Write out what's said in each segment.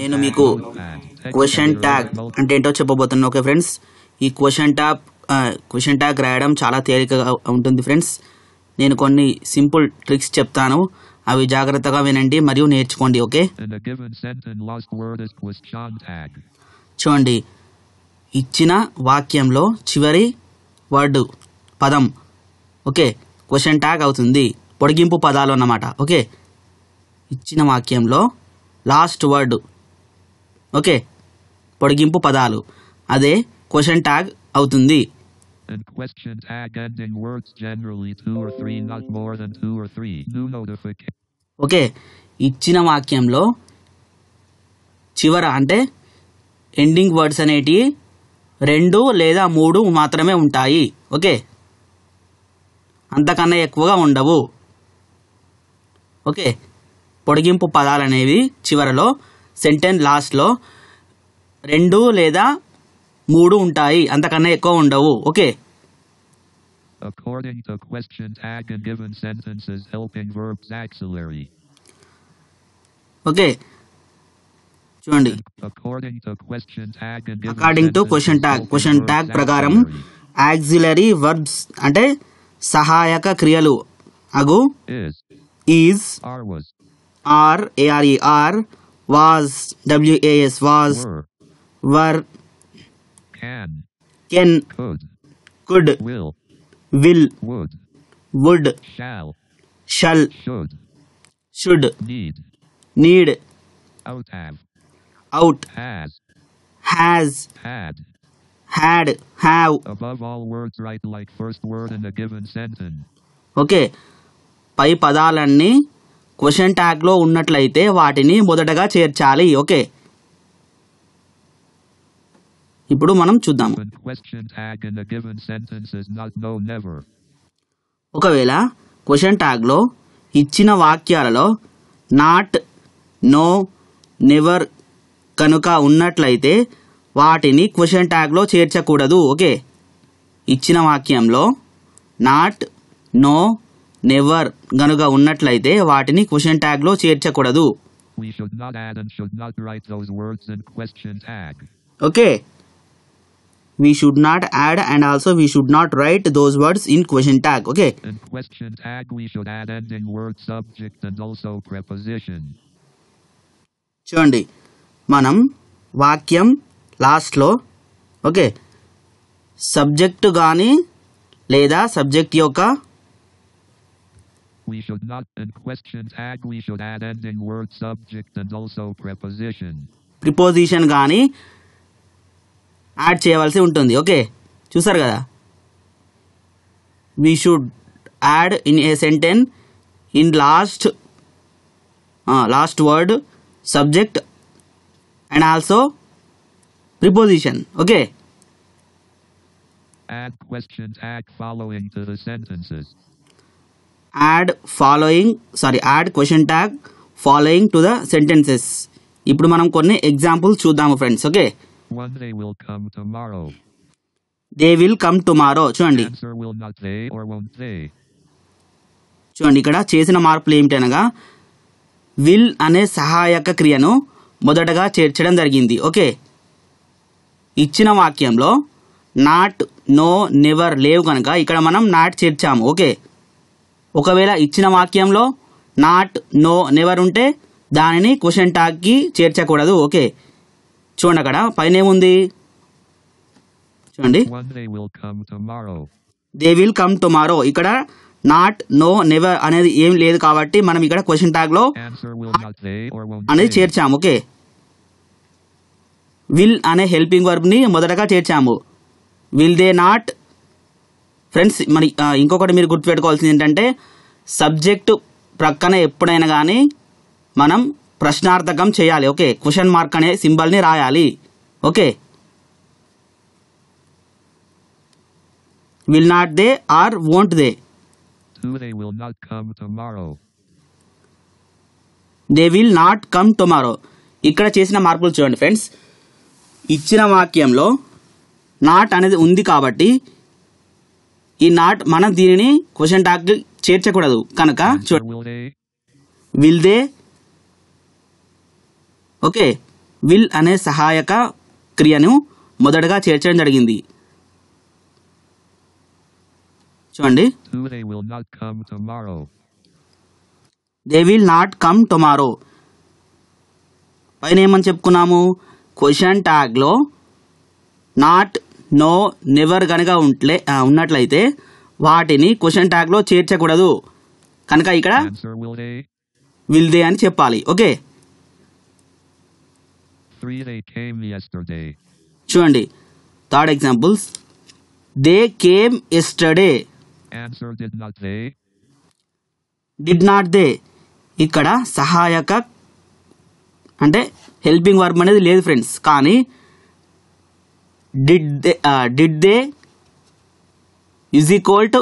నేను మీకు question tag అంటే ఏంటో చెప్పబోతున్నా ఓకే ఫ్రెండ్స్ ఈ క్వశ్చన్ ట్యాగ్ క్వశ్చన్ ట్యాగ్ రాయడం చాలా తేలికగా ఉంటుంది ఫ్రెండ్స్ నేను కొన్ని సింపుల్ ట్రిక్స్ చెప్తాను అవి జాగ్రత్తగా వినండి మరియు నేర్చుకోండి ఓకే చూడండి ఇచ్చిన వాక్యంలో చివరి వర్డ్ పదం ఓకే క్వశ్చన్ ట్యాగ్ అవుతుంది పొడిగింపు పదాలు అన్నమాట ఓకే ఇచ్చిన వాక్యంలో లాస్ట్ వర్డ్ ఓకే పొడిగింపు పదాలు అదే క్వశ్చన్ ట్యాగ్ అవుతుంది and question tag ending words generally two or three, not more than two or three. New notification. Okay ఇచ్చిన వాక్యంలో చివర అంటే ఎండింగ్ వర్డ్స్ అనేటివి రెండు లేదా మూడు మాత్రమే ఉంటాయి ఓకే అంతకన్నా ఎక్కువగా ఉండవు ఓకే పొడిగింపు పదాలు అనేవి చివరలో సెంటెన్స్ లాస్ట్లో రెండు లేదా మూడు ఉంటాయి అంతకన్నా ఎక్కువ ఉండవు okay According to question tag and given sentences helping verbs auxiliary. Okay చూడండి according to question tag question tag ప్రకారం యాక్సిలరీ వర్బ్స్ అంటే సహాయక క్రియలు అగు was are was w a s was were, were can can could could will will would would shall shall should should need need out have out has has had had have above all words write like first word in a given sentence okay పై పదాలన్నీ question ట్యాగ్లో ఉన్నట్లయితే వాటిని మొదటగా చేర్చాలి okay ఇప్పుడు మనం చూద్దాం ఒకవేళ question ట్యాగ్లో ఇచ్చిన వాక్యాలలో నాట్ నో నెవర్ కనుక ఉన్నట్లయితే వాటిని క్వశ్చన్ ట్యాగ్లో చేర్చకూడదు ఓకే ఇచ్చిన వాక్యంలో నాట్ నో నెవర్ గనుక ఉన్నట్లయితే వాటిని క్వశ్చన్ ట్యాగ్ లో చేర్చకూడదు okay we should not add and also we should not write those words in question tag okay in question tag we should add ending word subject and also preposition చూడండి మనం వాక్యం లాస్ట్లో okay subject కానీ లేదా subject యొక్క We should not in question tag we should add ending word subject and also preposition. Preposition preposition add add untundi. Okay. Okay చూసారు We should add in a sentence in last uh, last word subject and also preposition. Okay. Add questions, add following to the sentences. Add following sorry add question tag following to the sentences ఇప్పుడు మనం కొన్ని examples చూద్దాము friends okay they will come tomorrow చూడండి చూడండి ఇక్కడ చేసిన మార్పులు ఏమిటనగా will అనే సహాయక క్రియను మొదటగా చేర్చడం జరిగింది ఓకే ఇచ్చిన వాక్యంలో నాట్ నో నెవర్ లేవు కనుక ఇక్కడ మనం నాట్ చేర్చాము ఓకే ఒకవేళ ఇచ్చిన వాక్యంలో నాట్ నో నెవర్ ఉంటే దానిని క్వశ్చన్ టాక్కి చేర్చకూడదు ఓకే చూడండి అక్కడ పైన ఏముంది చూడండి దే విల్ కమ్ టుమారో ఇక్కడ నాట్ నో నెవర్ అనేది ఏం లేదు కాబట్టి మనం ఇక్కడ క్వశ్చన్ లో అనేది చేర్చాము ఓకే విల్ అనే హెల్పింగ్ ని మొదటగా చేర్చాము విల్ దే నాట్ ఫ్రెండ్స్ మరి ఇంకొకటి మీరు గుర్తుపెట్టుకోవాల్సింది ఏంటంటే సబ్జెక్టు ప్రక్కన ఎప్పుడైనా కానీ మనం ప్రశ్నార్థకం చేయాలి ఓకే క్వశ్చన్ మార్క్ అనే సింబల్ని రాయాలి okay will not they or won't they they will not come tomorrow ఇక్కడ చేసిన మార్పులు చూడండి ఫ్రెండ్స్ ఇచ్చిన వాక్యంలో నాట్ అనేది ఉంది కాబట్టి ఈ నాట్ మనం దీనిని క్వశ్చన్ టాక్ చేర్చకూడదు కనుక విల్ దే ఓకే విల్ అనే సహాయక క్రియను మొదటగా చేర్చడం జరిగింది చూడండి they will not come tomorrow పైన ఏమని చెప్పుకున్నాము క్వశ్చన్ ట్యాగ్లో నాట్ నో నెవర్ కనుక ఉంట్లే ఉన్నట్లయితే వాటిని క్వశ్చన్ లో చేర్చకూడదు కనుక ఇక్కడ విల్ దే అని చెప్పాలి ఓకే చూడండి third examples they came yesterday did not they ఇక్కడ సహాయక అంటే హెల్పింగ్ వర్బ్ అనేది లేదు ఫ్రెండ్స్ కానీ did they did they is equal to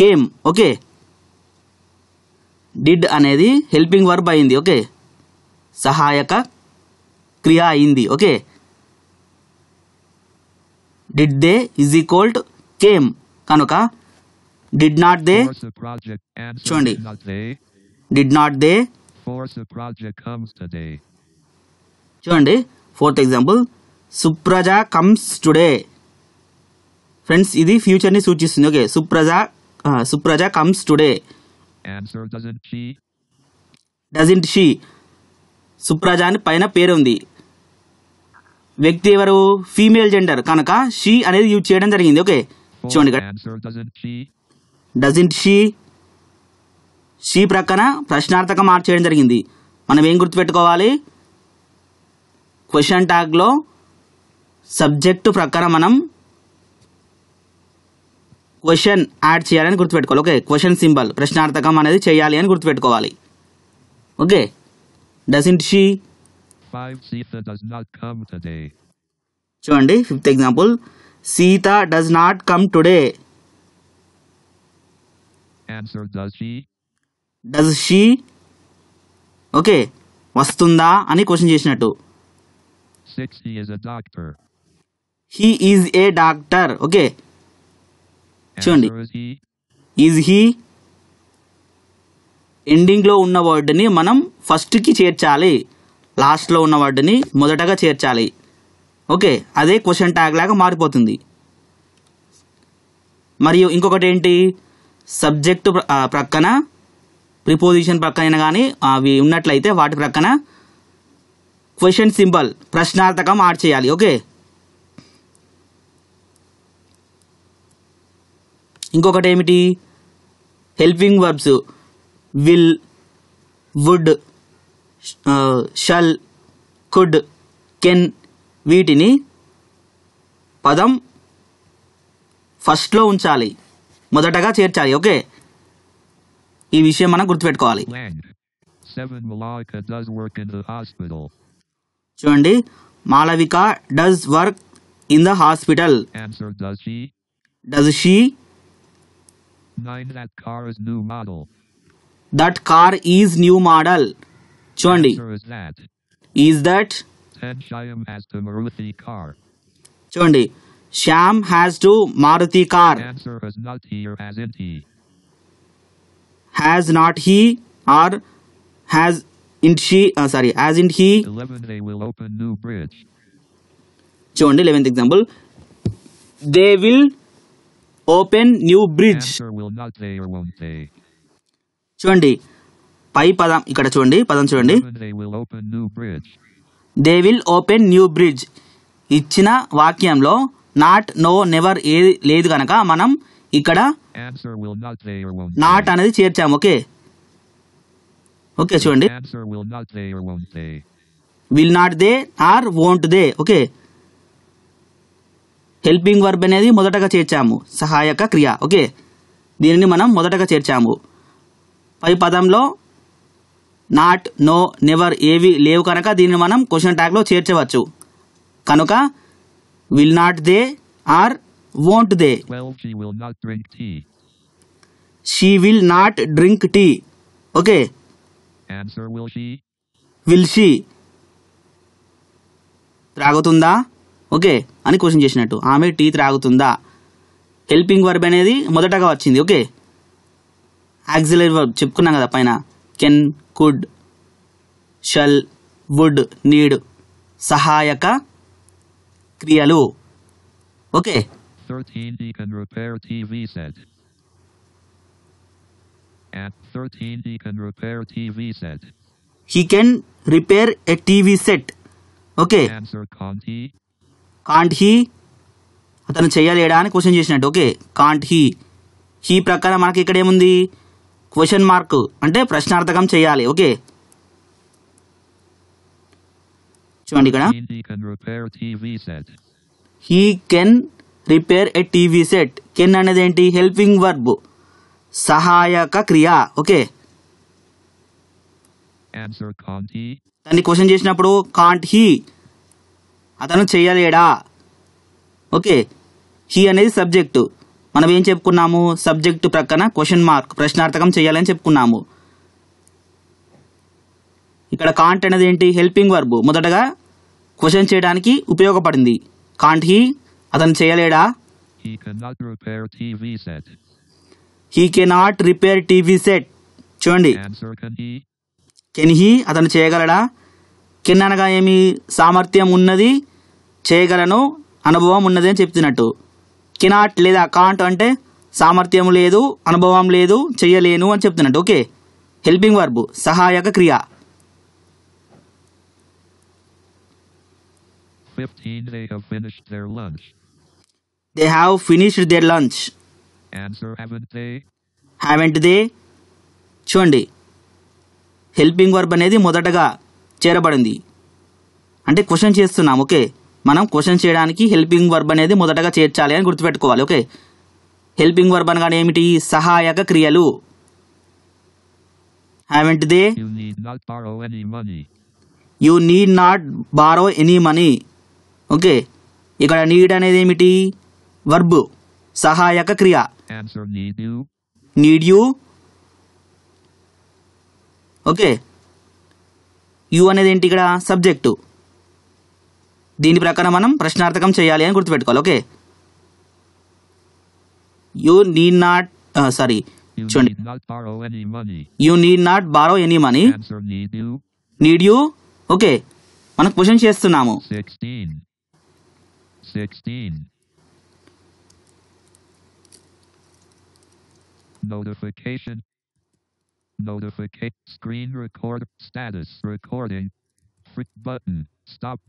came okay did అనేది హెల్పింగ్ వర్బ్ అయింది ఓకే సహాయక క్రియ అయింది okay did they is equal to came కనుక డిడ్ నాట్ దే చూడండి డిడ్ నాట్ దే చూడండి fourth example Supraja comes today friends ఇది ఫ్యూచర్ని సూచిస్తుంది okay Supraja Supraja comes today doesn't she Supraja అని పైన పేరు ఉంది వ్యక్తి ఎవరు ఫీమేల్ జెండర్ కనుక షీ అనేది యూజ్ చేయడం జరిగింది ఓకే చూడండి డజంట్ షీ షీ ప్రక్కన ప్రశ్నార్థకం మార్చేయడం జరిగింది మనం ఏం గుర్తుపెట్టుకోవాలి క్వశ్చన్ ట్యాగ్లో సబ్జెక్టు ప్రకారం మనం క్వశ్చన్ యాడ్ చేయాలని గుర్తుపెట్టుకోవాలి ఓకే క్వశ్చన్ సింబల్ ప్రశ్నార్థకం అనేది చేయాలి అని గుర్తుపెట్టుకోవాలి ఓకే డజంట్ షీ చూడండి fifth example Sita does not come today does she okay వస్తుందా అని క్వశ్చన్ చేసినట్టు he is a doctor okay చూడండి ఈజ్ హీ ఎండింగ్లో ఉన్న వర్డ్ని మనం ఫస్ట్కి చేర్చాలి లాస్ట్లో ఉన్న వర్డ్ని మొదటగా చేర్చాలి ఓకే అదే క్వశ్చన్ ట్యాగ్ లాగా మారిపోతుంది మరియు ఇంకొకటి ఏంటి సబ్జెక్ట్ ప్రక్కన ప్రిపోజిషన్ ప్రక్కన కానీ అవి ఉన్నట్లయితే వాటి ప్రక్కన క్వశ్చన్ సింబల్ ప్రశ్నార్థకం యాడ్ చేయాలి ఓకే ఇంకొకటి ఏమిటి helping verbs will would shall could can వీటిని పదం ఫస్ట్లో ఉంచాలి మొదటగా చేర్చాలి ఓకే ఈ విషయం మనం గుర్తుపెట్టుకోవాలి చూడండి Malavika does work in the hospital does she 9 that car is new model that car is new model chundi is that Said Shyam has to Maruti car Sham has to Maruti car not he or hasn't he or has is she uh, sorry hasn't he 11 they will open new bridge chundi 11th example they will open new bridge చూడండి పై పదం ఇక్కడ చూడండి పదం చూడండి they will open new bridge ఇచ్చిన వాక్యంలో not no never ఏది లేదు కనుక మనం ఇక్కడ నాట్ అనేది చేర్చాము ఓకే ఓకే చూడండి will not they or won't they okay helping verb అనేది మొదటగా చేర్చాము సహాయక క్రియ ఓకే దీనిని మనం మొదటగా చేర్చాము పై పదంలో నాట్ నో నెవర్ ఏవి లేవు కనుక దీన్ని మనం క్వశ్చన్ ట్యాగ్లో చేర్చవచ్చు కనుక will not they or won't they she will not drink tea okay will she త్రాగుతుందా ఓకే అని క్వశ్చన్ చేసినట్టు ఆమె టీ త్రాగుతుందా హెల్పింగ్ వర్బ్ అనేది మొదటగా వచ్చింది ఓకే యాక్సిలరీ వర్బ్ చెప్పుకున్నాం కదా పైన can could shall would need సహాయక క్రియలు okay he can repair a TV set okay can't he అతను చేయలేడా అని క్వశ్చన్ చేసినట్టు ఓకే కాంట్ హీ హీ ప్రకారం మనకి ఇక్కడ ఏముంది క్వశ్చన్ మార్క్ అంటే ప్రశ్నార్థకం చేయాలి ఓకే చూడండి ఇక్కడ he can repair a TV set can అనేది ఏంటి హెల్పింగ్ వర్బ్ సహాయక క్రియ ఓకే దాన్ని క్వశ్చన్ చేసినప్పుడు కాంట్ హీ అతను చేయలేడా ఓకే హీ అనేది సబ్జెక్టు మనం ఏం చెప్పుకున్నాము సబ్జెక్టు ప్రక్కన క్వశ్చన్ మార్క్ ప్రశ్నార్థకం చేయాలని చెప్పుకున్నాము ఇక్కడ కాంట్ అనేది ఏంటి హెల్పింగ్ వర్బు మొదటగా క్వశ్చన్ చేయడానికి ఉపయోగపడింది కాంట్ హీ అతను చేయలేడా he cannot repair TV set చూడండి కెన్ హీ అతను చేయగలడా కిన్ననగా ఏమి సామర్థ్యం ఉన్నది చేయగలను అనుభవం ఉన్నది అని చెప్తున్నట్టు కినాట్ లేదా కాంట్ అంటే సామర్థ్యం లేదు అనుభవం లేదు చేయలేను అని చెప్తున్నట్టు ఓకే హెల్పింగ్ వర్బ్ సహాయక క్రియ they have finished their lunch haven't they చూడండి హెల్పింగ్ వర్బ్ అనేది మొదటగా చేరబడింది అంటే క్వశ్చన్ చేస్తున్నాం ఓకే మనం క్వశ్చన్ చేయడానికి హెల్పింగ్ వర్బ్ అనేది మొదటగా చేర్చాలి అని గుర్తుపెట్టుకోవాలి ఓకే హెల్పింగ్ వర్బ్ అనగా ఏమిటి సహాయక క్రియలు haven't they need not borrow any money okay ఇక్కడ నీడ్ అనేది ఏమిటి వర్బ్ సహాయక క్రియ నీడ్ యూ ఓకే యు అనేది ఏంటి ఇక్కడ సబ్జెక్టు దీని ప్రకారం మనం ప్రశ్నార్థకం చేయాలి అని గుర్తుపెట్టుకోవాలి okay you need not sorry చూడండి you need not borrow any money need you okay మనం క్వశ్చన్ చేస్తున్నాము Notification Notification. Screen record. Status. Recording. Free button. Stop.